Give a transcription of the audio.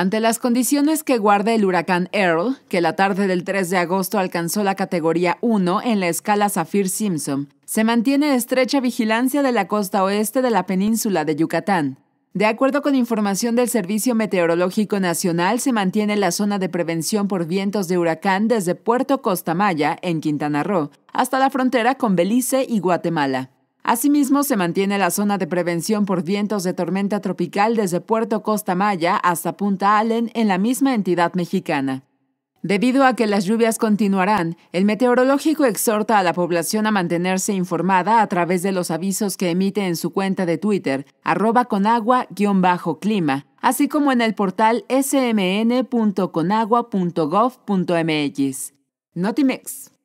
Ante las condiciones que guarda el huracán Earl, que la tarde del 3 de agosto alcanzó la categoría 1 en la escala Saffir-Simpson, se mantiene estrecha vigilancia de la costa oeste de la península de Yucatán. De acuerdo con información del Servicio Meteorológico Nacional, se mantiene la zona de prevención por vientos de huracán desde Puerto Costa Maya, en Quintana Roo, hasta la frontera con Belice y Guatemala. Asimismo, se mantiene la zona de prevención por vientos de tormenta tropical desde Puerto Costa Maya hasta Punta Allen en la misma entidad mexicana. Debido a que las lluvias continuarán, el meteorológico exhorta a la población a mantenerse informada a través de los avisos que emite en su cuenta de Twitter, arroba conagua-clima, así como en el portal smn.conagua.gov.mx. Notimex.